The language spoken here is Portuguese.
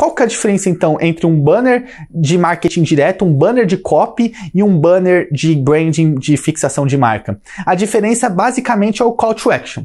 Qual que é a diferença então entre um banner de marketing direto, um banner de copy e um banner de branding de fixação de marca? A diferença basicamente é o call to action.